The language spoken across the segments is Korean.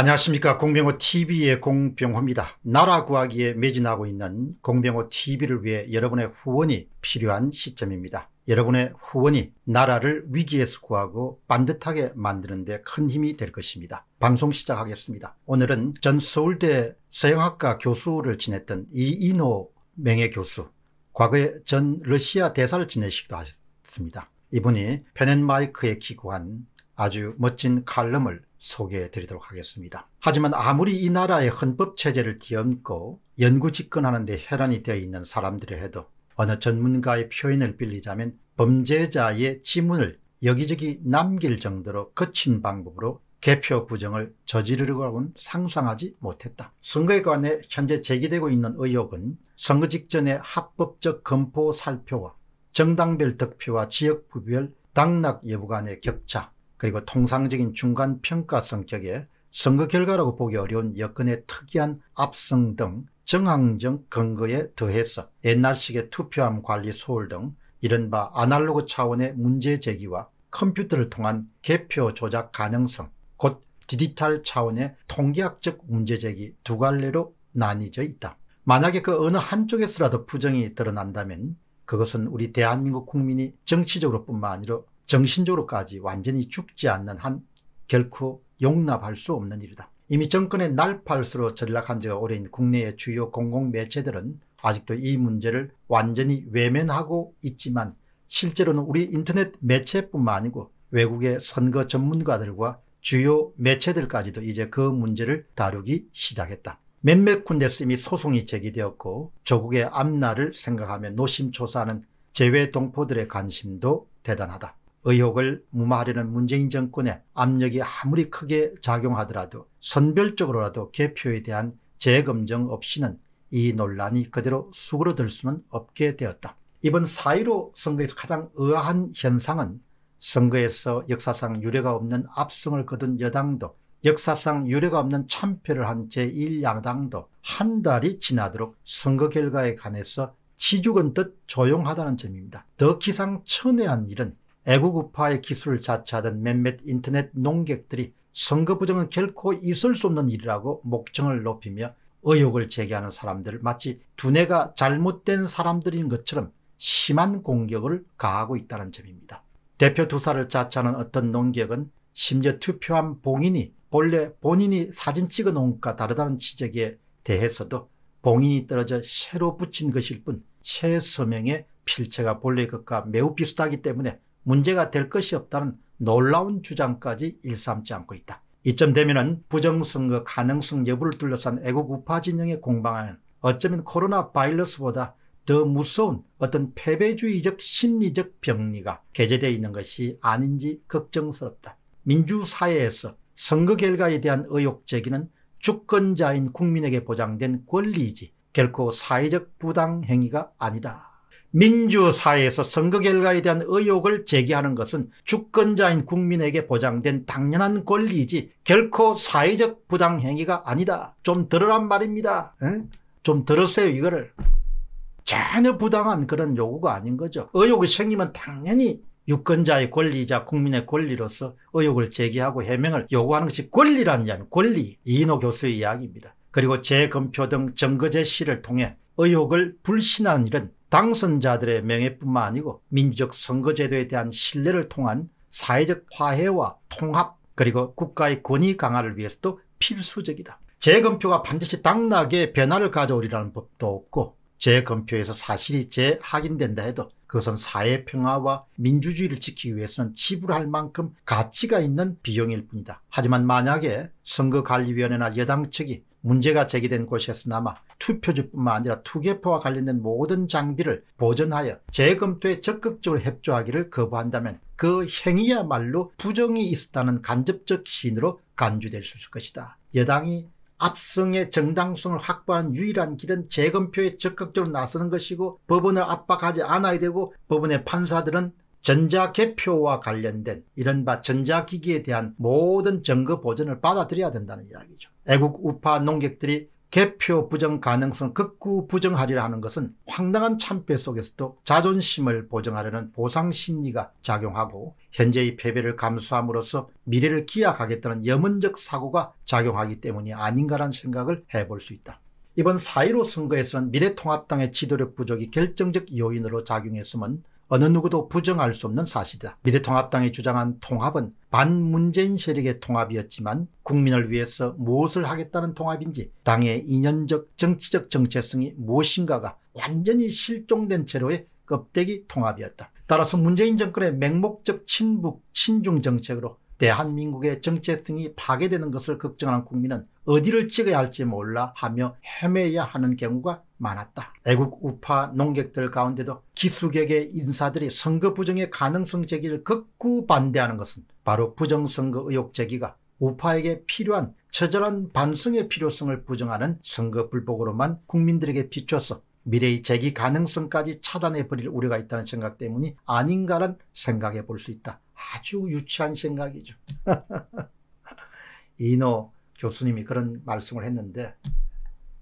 안녕하십니까 공병호 TV의 공병호입니다. 나라 구하기에 매진하고 있는 공병호 TV를 위해 여러분의 후원이 필요한 시점입니다. 여러분의 후원이 나라를 위기에서 구하고 반듯하게 만드는 데 큰 힘이 될 것입니다. 방송 시작하겠습니다. 오늘은 전 서울대 서양학과 교수를 지냈던 이인호 명예교수 과거에 전 러시아 대사를 지내시기도 하셨습니다. 이분이 페넨마이크에 기고한 아주 멋진 칼럼을 소개해 드리도록 하겠습니다. 하지만 아무리 이 나라의 헌법 체제를 뒤엎고 연구 집권하는 데 혈안이 되어 있는 사람들이 해도 어느 전문가의 표현을 빌리자면 범죄자의 지문을 여기저기 남길 정도로 거친 방법으로 개표 부정을 저지르려고는 상상하지 못했다. 선거에 관해 현재 제기되고 있는 의혹은 선거 직전의 합법적 검포 살표와 정당별 득표와 지역구별 당락 여부 간의 격차, 그리고 통상적인 중간 평가 성격의 선거 결과라고 보기 어려운 여건의 특이한 압승 등 정황적 근거에 더해서 옛날식의 투표함 관리 소홀 등 이른바 아날로그 차원의 문제 제기와 컴퓨터를 통한 개표 조작 가능성 곧 디지털 차원의 통계학적 문제 제기 두 갈래로 나뉘어 있다. 만약에 그 어느 한쪽에서라도 부정이 드러난다면 그것은 우리 대한민국 국민이 정치적으로 뿐만 아니라 정신적으로까지 완전히 죽지 않는 한 결코 용납할 수 없는 일이다. 이미 정권의 날팔수로 전락한 지가 오래인 국내의 주요 공공매체들은 아직도 이 문제를 완전히 외면하고 있지만 실제로는 우리 인터넷 매체뿐만 아니고 외국의 선거 전문가들과 주요 매체들까지도 이제 그 문제를 다루기 시작했다. 몇몇 군데서 이미 소송이 제기되었고 조국의 앞날을 생각하며 노심초사하는 재외 동포들의 관심도 대단하다. 의혹을 무마하려는 문재인 정권의 압력이 아무리 크게 작용하더라도 선별적으로라도 개표에 대한 재검증 없이는 이 논란이 그대로 수그러들 수는 없게 되었다. 이번 4.15 선거에서 가장 의아한 현상은 선거에서 역사상 유례가 없는 압승을 거둔 여당도 역사상 유례가 없는 참패를 한 제1야당도 한 달이 지나도록 선거 결과에 관해서 치죽은 듯 조용하다는 점입니다. 더 기상천외한 일은 애국우파의 기술을 자처하던 몇몇 인터넷 농객들이 선거 부정은 결코 있을 수 없는 일이라고 목청을 높이며 의혹을 제기하는 사람들을 마치 두뇌가 잘못된 사람들인 것처럼 심한 공격을 가하고 있다는 점입니다. 대표 두사를 자처하는 어떤 농객은 심지어 투표한 봉인이 본래 본인이 사진 찍어 놓은 것과 다르다는 지적에 대해서도 봉인이 떨어져 새로 붙인 것일 뿐최 서명의 필체가 본래의 것과 매우 비슷하기 때문에 문제가 될 것이 없다는 놀라운 주장까지 일삼지 않고 있다. 이쯤 되면 부정선거 가능성 여부를 둘러싼 애국 우파 진영의 공방은 어쩌면 코로나 바이러스보다 더 무서운 어떤 패배주의적 심리적 병리가 개재되어 있는 것이 아닌지 걱정스럽다. 민주사회에서 선거 결과에 대한 의혹 제기는 주권자인 국민에게 보장된 권리이지 결코 사회적 부당 행위가 아니다. 민주사회에서 선거 결과에 대한 의혹을 제기하는 것은 주권자인 국민에게 보장된 당연한 권리이지 결코 사회적 부당행위가 아니다. 좀 들으란 말입니다. 응? 좀 들으세요 이거를. 전혀 부당한 그런 요구가 아닌 거죠. 의혹이 생기면 당연히 유권자의 권리이자 국민의 권리로서 의혹을 제기하고 해명을 요구하는 것이 권리라는 점이 권리. 이인호 교수의 이야기입니다. 그리고 재검표 등 증거 제시를 통해 의혹을 불신하는 일은 당선자들의 명예뿐만 아니고 민주적 선거제도에 대한 신뢰를 통한 사회적 화해와 통합 그리고 국가의 권위 강화를 위해서도 필수적이다. 재검표가 반드시 당락에 변화를 가져오리라는 법도 없고 재검표에서 사실이 재확인된다 해도 그것은 사회 평화와 민주주의를 지키기 위해서는 지불할 만큼 가치가 있는 비용일 뿐이다. 하지만 만약에 선거관리위원회나 여당 측이 문제가 제기된 곳에서나마 투표지뿐만 아니라 투개포와 관련된 모든 장비를 보전하여 재검토에 적극적으로 협조하기를 거부한다면 그 행위야말로 부정이 있었다는 간접적 신으로 간주될 수 있을 것이다. 여당이 압승의 정당성을 확보하는 유일한 길은 재검표에 적극적으로 나서는 것이고 법원을 압박하지 않아야 되고 법원의 판사들은 전자개표와 관련된 이른바 전자기기에 대한 모든 증거 보전을 받아들여야 된다는 이야기죠. 애국 우파 농객들이 개표 부정 가능성 극구 부정하리라 하는 것은 황당한 참패 속에서도 자존심을 보정하려는 보상 심리가 작용하고 현재의 패배를 감수함으로써 미래를 기약하겠다는 염원적 사고가 작용하기 때문이 아닌가라는 생각을 해볼 수 있다. 이번 4.15 선거에서는 미래통합당의 지도력 부족이 결정적 요인으로 작용했음은 어느 누구도 부정할 수 없는 사실이다. 미래통합당이 주장한 통합은 반문재인 세력의 통합이었지만 국민을 위해서 무엇을 하겠다는 통합인지 당의 이념적 정치적 정체성이 무엇인가가 완전히 실종된 채로의 껍데기 통합이었다. 따라서 문재인 정권의 맹목적 친북 친중 정책으로 대한민국의 정체성이 파괴되는 것을 걱정하는 국민은 어디를 찍어야 할지 몰라 하며 헤매야 하는 경우가 많았다. 애국 우파 농객들 가운데도 기숙에게 인사들이 선거 부정의 가능성 제기를 극구 반대하는 것은 바로 부정선거 의혹 제기가 우파에게 필요한 처절한 반성의 필요성을 부정하는 선거 불복으로만 국민들에게 비춰서 미래의 재기 가능성까지 차단해버릴 우려가 있다는 생각 때문이 아닌가란 생각해 볼 수 있다. 아주 유치한 생각이죠. 이노 교수님이 그런 말씀을 했는데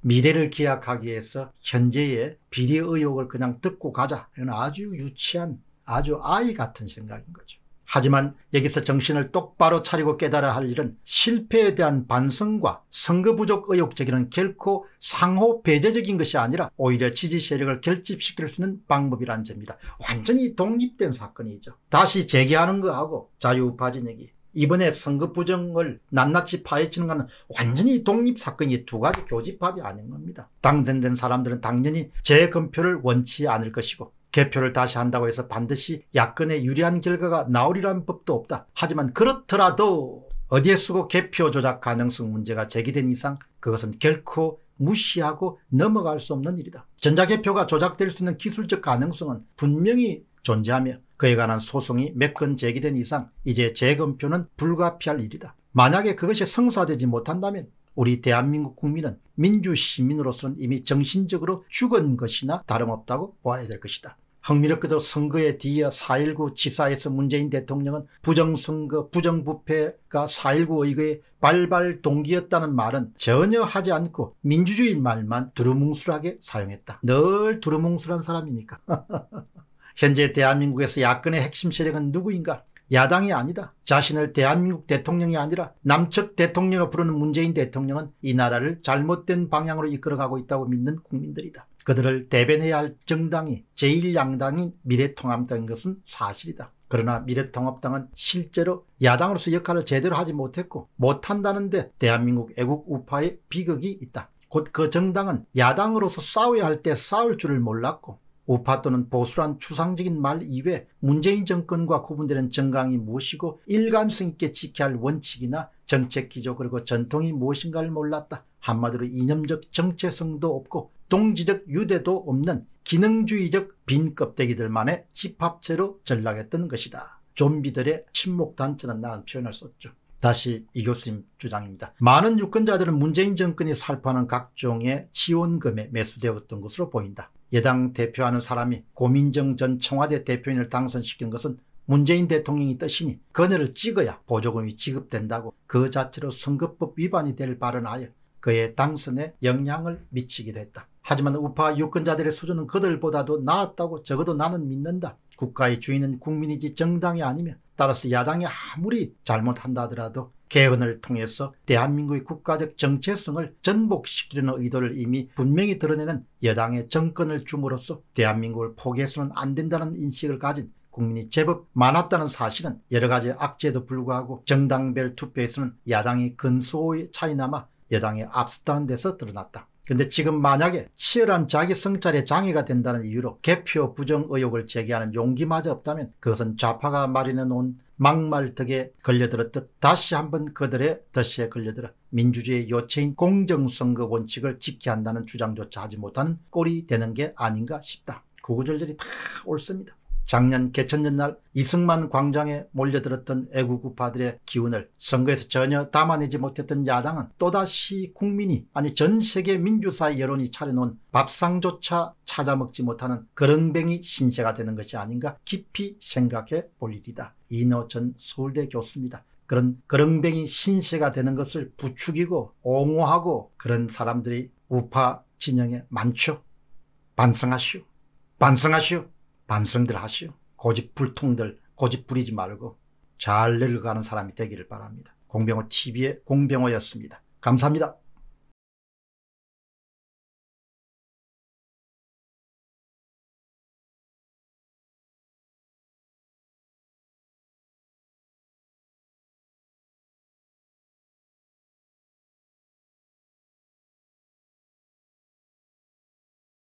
미래를 기약하기 위해서 현재의 비리 의혹을 그냥 듣고 가자. 이건 아주 유치한 아주 아이 같은 생각인 거죠. 하지만 여기서 정신을 똑바로 차리고 깨달아야 할 일은 실패에 대한 반성과 선거 부족 의혹 제기는 결코 상호 배제적인 것이 아니라 오히려 지지 세력을 결집시킬 수 있는 방법이라는 점입니다. 완전히 독립된 사건이죠. 다시 재개하는 거하고 자유우파 진영이 이번에 선거 부정을 낱낱이 파헤치는 것은 완전히 독립사건이 두 가지 교집합이 아닌 겁니다. 당선된 사람들은 당연히 재검표를 원치 않을 것이고 개표를 다시 한다고 해서 반드시 야권에 유리한 결과가 나오리라는 법도 없다. 하지만 그렇더라도 어디에 쓰고 개표 조작 가능성 문제가 제기된 이상 그것은 결코 무시하고 넘어갈 수 없는 일이다. 전자개표가 조작될 수 있는 기술적 가능성은 분명히 존재하며 그에 관한 소송이 몇 건 제기된 이상 이제 재검표는 불가피할 일이다. 만약에 그것이 성사되지 못한다면 우리 대한민국 국민은 민주시민으로서는 이미 정신적으로 죽은 것이나 다름없다고 보아야 될 것이다. 흥미롭게도 선거에 뒤이어 4.19 지사에서 문재인 대통령은 부정선거, 부정부패가 4.19 의거의 발발 동기였다는 말은 전혀 하지 않고 민주주의 말만 두루뭉술하게 사용했다. 늘 두루뭉술한 사람이니까. 현재 대한민국에서 야권의 핵심 세력은 누구인가? 야당이 아니다. 자신을 대한민국 대통령이 아니라 남측 대통령으로 부르는 문재인 대통령은 이 나라를 잘못된 방향으로 이끌어가고 있다고 믿는 국민들이다. 그들을 대변해야 할 정당이 제1양당인 미래통합당인 것은 사실이다. 그러나 미래통합당은 실제로 야당으로서 역할을 제대로 하지 못했고 못한다는데 대한민국 애국 우파의 비극이 있다. 곧 그 정당은 야당으로서 싸워야 할 때 싸울 줄을 몰랐고 우파 또는 보수란 추상적인 말 이외 문재인 정권과 구분되는 정강이 무엇이고 일관성 있게 지켜야 할 원칙이나 정책 기조 그리고 전통이 무엇인가를 몰랐다. 한마디로 이념적 정체성도 없고 동지적 유대도 없는 기능주의적 빈 껍데기들만의 집합체로 전락했던 것이다. 좀비들의 침묵단체는 나는 표현을 썼죠. 다시 이 교수님 주장입니다. 많은 유권자들은 문재인 정권이 살포하는 각종의 지원금에 매수되었던 것으로 보인다. 여당 대표하는 사람이 고민정 전 청와대 대표인을 당선시킨 것은 문재인 대통령이 뜻이니 그녀를 찍어야 보조금이 지급된다고 그 자체로 선거법 위반이 될 발언하여 그의 당선에 영향을 미치기도 했다. 하지만 우파 유권자들의 수준은 그들보다도 나았다고 적어도 나는 믿는다. 국가의 주인은 국민이지 정당이 아니면 따라서 야당이 아무리 잘못한다 하더라도 개헌을 통해서 대한민국의 국가적 정체성을 전복시키려는 의도를 이미 분명히 드러내는 여당의 정권을 줌으로써 대한민국을 포기해서는 안 된다는 인식을 가진 국민이 제법 많았다는 사실은 여러 가지 악재에도 불구하고 정당별 투표에서는 야당이 근소의 차이 남아 여당에 앞섰다는 데서 드러났다. 근데 지금 만약에 치열한 자기 성찰에 장애가 된다는 이유로 개표 부정 의혹을 제기하는 용기마저 없다면 그것은 좌파가 마련해 놓은 막말덕에 걸려들었듯 다시 한번 그들의 덫에 걸려들어 민주주의 의 요체인 공정선거 원칙을 지켜야 한다는 주장조차 하지 못한 꼴이 되는 게 아닌가 싶다. 구구절절이 다 옳습니다. 작년 개천년날 이승만 광장에 몰려들었던 애국우파들의 기운을 선거에서 전혀 담아내지 못했던 야당은 또다시 국민이 아니 전 세계 민주사회 여론이 차려놓은 밥상조차 찾아먹지 못하는 그렁뱅이 신세가 되는 것이 아닌가 깊이 생각해 볼 일이다. 이노 전 서울대 교수입니다. 그런 그렁뱅이 신세가 되는 것을 부추기고 옹호하고 그런 사람들이 우파 진영에 많죠. 반성하시오. 반성하시오. 반성들 하시오. 고집불통들 고집 부리지 말고 잘 내려가는 사람이 되기를 바랍니다. 공병호 TV의 공병호였습니다. 감사합니다.